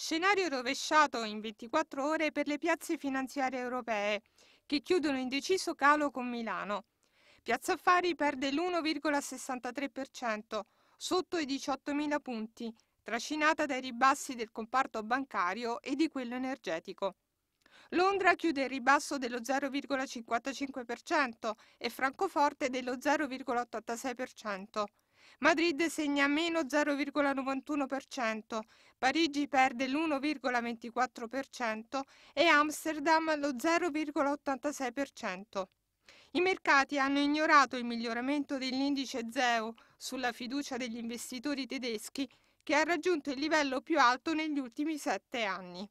Scenario rovesciato in 24 ore per le piazze finanziarie europee, che chiudono in deciso calo con Milano. Piazza Affari perde l'1,63%, sotto i 18.000 punti, trascinata dai ribassi del comparto bancario e di quello energetico. Londra chiude il ribasso dello 0,55% e Francoforte dello 0,86%. Madrid segna meno 0,91%, Parigi perde l'1,24% e Amsterdam lo 0,86%. I mercati hanno ignorato il miglioramento dell'indice ZEO sulla fiducia degli investitori tedeschi che ha raggiunto il livello più alto negli ultimi sette anni.